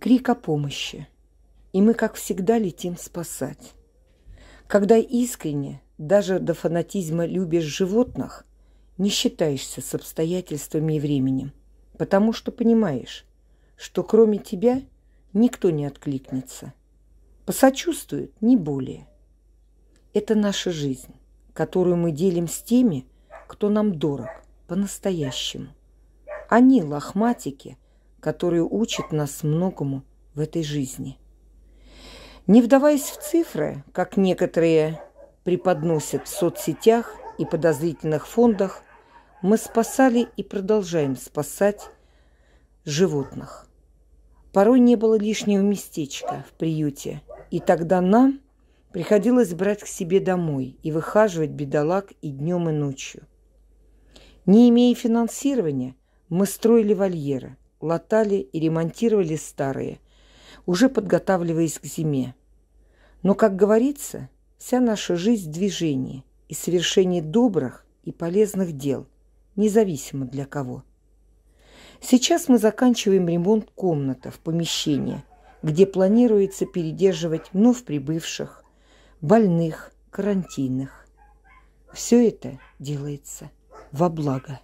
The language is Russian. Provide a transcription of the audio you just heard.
крик о помощи, и мы, как всегда, летим спасать. Когда искренне, даже до фанатизма любишь животных, не считаешься с обстоятельствами и временем, потому что понимаешь, что кроме тебя никто не откликнется. Посочувствует не более. Это наша жизнь, которую мы делим с теми, кто нам дорог по-настоящему. Они, лохматики – который учит нас многому в этой жизни. Не вдаваясь в цифры, как некоторые преподносят в соцсетях и подозрительных фондах, мы спасали и продолжаем спасать животных. Порой не было лишнего местечка в приюте, и тогда нам приходилось брать к себе домой и выхаживать бедолаг и днем, и ночью. Не имея финансирования, мы строили вольеры, латали и ремонтировали старые, уже подготавливаясь к зиме. Но, как говорится, вся наша жизнь в движении и совершении добрых и полезных дел, независимо для кого. Сейчас мы заканчиваем ремонт комната в помещении, где планируется передерживать вновь прибывших, больных, карантинных. Все это делается во благо.